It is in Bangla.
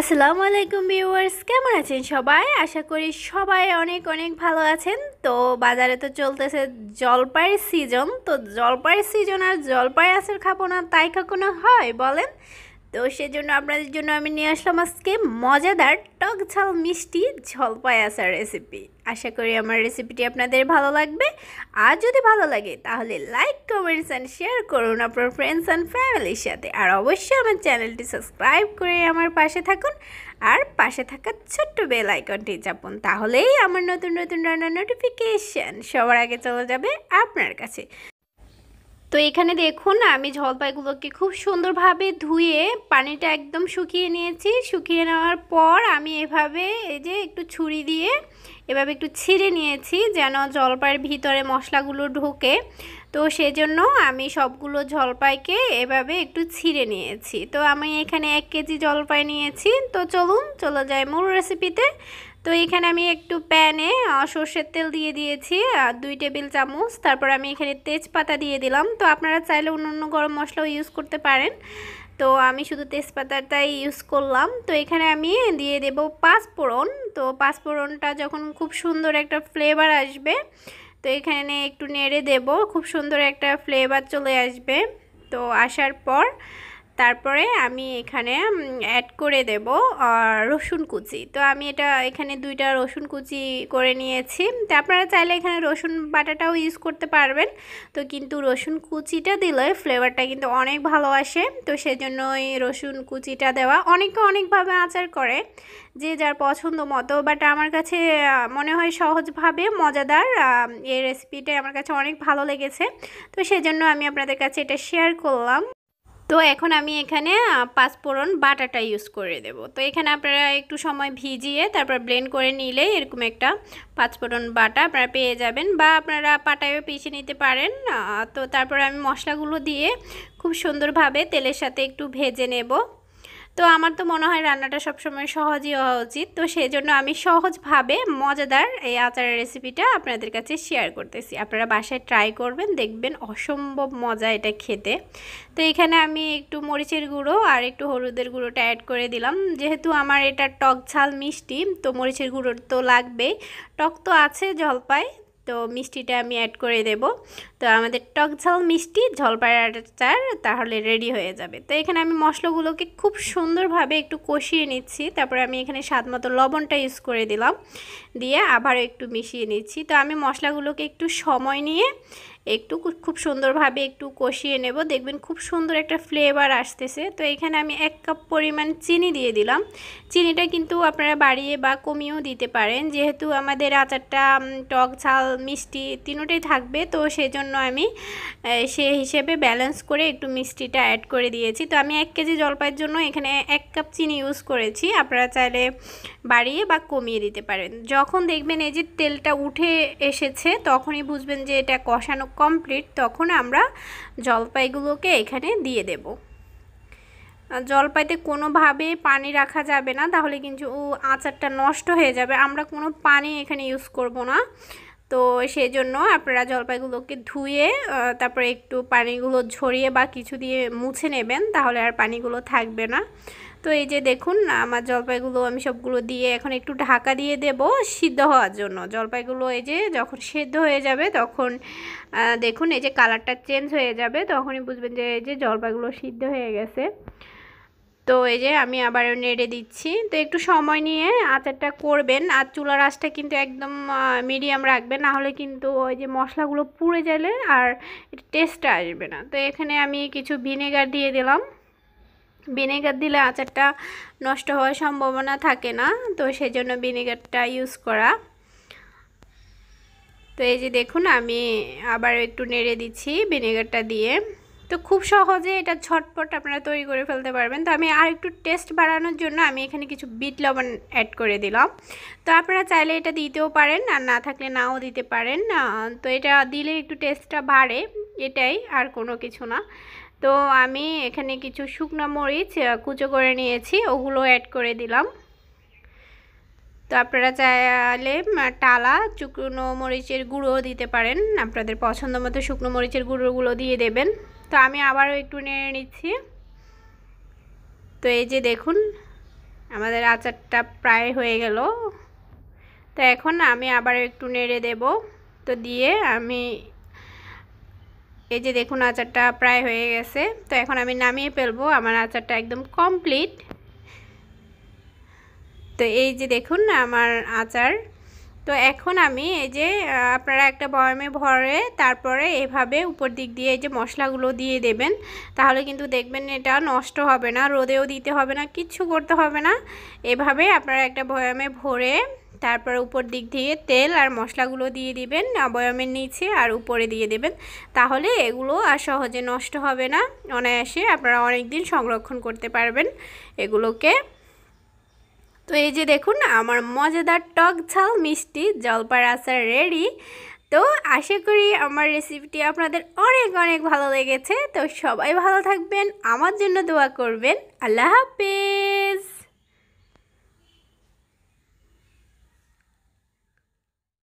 আসসালামু আলাইকুম ভিউয়ার্স কেমন আছেন সবাই আশা করি সবাই অনেক অনেক ভালো আছেন তো বাজারে তো চলতেছে জলপাইয়ের সিজন তো জলপাইয়ের সিজন আর জলপাই আচার খাবো না তাই কখনো হয় বলেন তো সেজন্য আপনাদের জন্য আমি নিয়ে আসলাম আজকে মজাদার টক ঝাল মিষ্টি ঝল আসার রেসিপি আশা করি আমার রেসিপিটি আপনাদের ভালো লাগবে আর যদি ভালো লাগে তাহলে লাইক কমেন্টস অ্যান্ড শেয়ার করুন আপনার ফ্রেন্ডস অ্যান্ড ফ্যামিলির সাথে আর অবশ্যই আমার চ্যানেলটি সাবস্ক্রাইব করে আমার পাশে থাকুন আর পাশে থাকা ছোট্ট বেল আইকনটি চাপুন তাহলেই আমার নতুন নতুন রান্নার নোটিফিকেশান সবার আগে চলে যাবে আপনার কাছে তো এখানে দেখুন আমি জলপাইগুলোকে খুব সুন্দরভাবে ধুয়ে পানিটা একদম শুকিয়ে নিয়েছি শুকিয়ে নেওয়ার পর আমি এভাবে এই যে একটু ছুরি দিয়ে এভাবে একটু ছিঁড়ে নিয়েছি যেন জলপাইয়ের ভিতরে মশলাগুলো ঢোকে তো সেজন্য আমি সবগুলো জলপাইকে এভাবে একটু ছিঁড়ে নিয়েছি তো আমি এখানে এক কেজি জলপাই নিয়েছি তো চলুন চলে যাই মূল রেসিপিতে তো এখানে আমি একটু প্যানে সর্ষের তেল দিয়ে দিয়েছি দুই টেবিল চামচ তারপর আমি এখানে তেজপাতা দিয়ে দিলাম তো আপনারা চাইলে অন্য অন্য গরম মশলাও ইউজ করতে পারেন তো আমি শুধু তেজপাতাটাই ইউজ করলাম তো এখানে আমি দিয়ে দেব পাঁচফোড়ন তো পাঁচফোড়নটা যখন খুব সুন্দর একটা ফ্লেভার আসবে তো এখানে একটু নেড়ে দেব খুব সুন্দর একটা ফ্লেভার চলে আসবে তো আসার পর তারপরে আমি এখানে অ্যাড করে দেব রসুন কুচি তো আমি এটা এখানে দুইটা রসুন কুচি করে নিয়েছি তো আপনারা চাইলে এখানে রসুন বাটাটাও ইউজ করতে পারবেন তো কিন্তু রসুন কুচিটা দিলে ফ্লেভারটা কিন্তু অনেক ভালো আসে তো সেজন্যই রসুন কুচিটা দেওয়া অনেকে অনেকভাবে আচার করে যে যার পছন্দ মতো বাট আমার কাছে মনে হয় সহজভাবে মজাদার এই রেসিপিটা আমার কাছে অনেক ভালো লেগেছে তো সেজন্য আমি আপনাদের কাছে এটা শেয়ার করলাম তো এখন আমি এখানে পাঁচফোড়ন বাটাটা ইউজ করে দেব তো এখানে আপনারা একটু সময় ভিজিয়ে তারপর ব্লেন্ড করে নিলে এরকম একটা পাঁচফোড়ন বাটা আপনারা পেয়ে যাবেন বা আপনারা পাটায়ও পিছিয়ে নিতে পারেন তো তারপর আমি মশলাগুলো দিয়ে খুব সুন্দরভাবে তেলের সাথে একটু ভেজে নেব তো আমার তো মনে হয় রান্নাটা সবসময় সহজই হওয়া উচিত তো সেই জন্য আমি সহজভাবে মজাদার এই আচারের রেসিপিটা আপনাদের কাছে শেয়ার করতেছি আপনারা বাসায় ট্রাই করবেন দেখবেন অসম্ভব মজা এটা খেতে তো এখানে আমি একটু মরিচের গুঁড়ো আর একটু হলুদের গুঁড়োটা অ্যাড করে দিলাম যেহেতু আমার এটা টক ঝাল মিষ্টি তো মরিচের গুঁড়ো তো লাগবেই টক তো আছে জলপাই তো মিষ্টিটা আমি অ্যাড করে দেব তো আমাদের টক ঝাল মিষ্টি ঝলপাইয়ের আচার তাহলে রেডি হয়ে যাবে তো এখানে আমি মশলাগুলোকে খুব সুন্দরভাবে একটু কষিয়ে নিচ্ছি তারপরে আমি এখানে স্বাদ মতো লবণটা ইউজ করে দিলাম দিয়ে আবারও একটু মিশিয়ে নিচ্ছি তো আমি মশলাগুলোকে একটু সময় নিয়ে একটু খুব সুন্দরভাবে একটু কষিয়ে নেব দেখবেন খুব সুন্দর একটা ফ্লেভার আসতেছে তো এখানে আমি এক কাপ পরিমাণ চিনি দিয়ে দিলাম চিনিটা কিন্তু আপনারা বাড়িয়ে বা কমিয়েও দিতে পারেন যেহেতু আমাদের আচারটা টক ঝাল মিষ্টি তিনটাই থাকবে তো সেজন্য আমি সে হিসেবে ব্যালেন্স করে একটু মিষ্টিটা অ্যাড করে দিয়েছি তো আমি এক কেজি জলপাইয়ের জন্য এখানে এক কাপ চিনি ইউজ করেছি আপনারা চাইলে বাড়িয়ে বা কমিয়ে দিতে পারেন যখন দেখবেন এই যে তেলটা উঠে এসেছে তখনই বুঝবেন যে এটা কষানো কমপ্লিট তখন আমরা জলপাইগুলোকে এখানে দিয়ে দেব জলপাইতে কোনোভাবে পানি রাখা যাবে না তাহলে কিন্তু ও আচারটা নষ্ট হয়ে যাবে আমরা কোনো পানি এখানে ইউজ করব না তো সেজন্য আপনারা জলপাইগুলোকে ধুয়ে তারপরে একটু পানিগুলো ঝরিয়ে বা কিছু দিয়ে মুছে নেবেন তাহলে আর পানিগুলো থাকবে না তো এই যে দেখুন আমার জলপাইগুলো আমি সবগুলো দিয়ে এখন একটু ঢাকা দিয়ে দেব সিদ্ধ হওয়ার জন্য জলপাইগুলো এই যে যখন সিদ্ধ হয়ে যাবে তখন দেখুন এই যে কালারটা চেঞ্জ হয়ে যাবে তখনই বুঝবেন যে এই যে জলপাইগুলো সিদ্ধ হয়ে গেছে তো এই যে আমি আবার নেড়ে দিচ্ছি তো একটু সময় নিয়ে আচারটা করবেন আর চুলার আঁচটা কিন্তু একদম মিডিয়াম রাখবেন নাহলে কিন্তু ওই যে মশলাগুলো পুড়ে গেলে আর টেস্টটা আসবে না তো এখানে আমি কিছু ভিনেগার দিয়ে দিলাম ভিনেগার দিলে আচারটা নষ্ট হওয়ার সম্ভাবনা থাকে না তো সেজন্য ভিনেগারটা ইউজ করা তো এই যে দেখুন আমি আবার একটু নেড়ে দিচ্ছি ভিনেগারটা দিয়ে তো খুব সহজে এটা ছটপট আপনারা তৈরি করে ফেলতে পারবেন তো আমি আর একটু টেস্ট বাড়ানোর জন্য আমি এখানে কিছু বিট লবণ অ্যাড করে দিলাম তো আপনারা চাইলে এটা দিতেও পারেন আর না থাকলে নাও দিতে পারেন তো এটা দিলে একটু টেস্টটা বাড়ে এটাই আর কোনো কিছু না তো আমি এখানে কিছু শুকনো মরিচ কুচো করে নিয়েছি ওগুলো অ্যাড করে দিলাম তো আপনারা চাইলে টালা শুকনো মরিচের গুঁড়ো দিতে পারেন আপনাদের পছন্দ মতো শুকনো মরিচের গুঁড়োগুলো দিয়ে দেবেন তো আমি আবারও একটু নেড়ে নিচ্ছি তো এই যে দেখুন আমাদের আচারটা প্রায় হয়ে গেল তো এখন আমি আবার একটু নেড়ে দেব তো দিয়ে আমি এই যে দেখুন আচারটা প্রায় হয়ে গেছে তো এখন আমি নামিয়ে ফেলবো আমার আচারটা একদম কমপ্লিট তো এই যে দেখুন আমার আচার তো এখন আমি এই যে আপনারা একটা বয়ামে ভরে তারপরে এভাবে উপর দিক দিয়ে এই যে মশলাগুলো দিয়ে দেবেন তাহলে কিন্তু দেখবেন এটা নষ্ট হবে না রোদেও দিতে হবে না কিচ্ছু করতে হবে না এভাবে আপনারা একটা বয়ামে ভরে তারপর উপর দিক দিয়ে তেল আর মশলাগুলো দিয়ে দিবেন বয়ামের নিচে আর উপরে দিয়ে দেবেন তাহলে এগুলো আর সহজে নষ্ট হবে না অনায়াসে আপনারা অনেক দিন সংরক্ষণ করতে পারবেন এগুলোকে তো এই যে দেখুন আমার মজাদার টক ঝাল মিষ্টি জলপার আচার রেডি তো আশা করি আমার রেসিপিটি আপনাদের অনেক অনেক ভালো লেগেছে তো সবাই ভালো থাকবেন আমার জন্য দোয়া করবেন আল্লাহ হাফেজ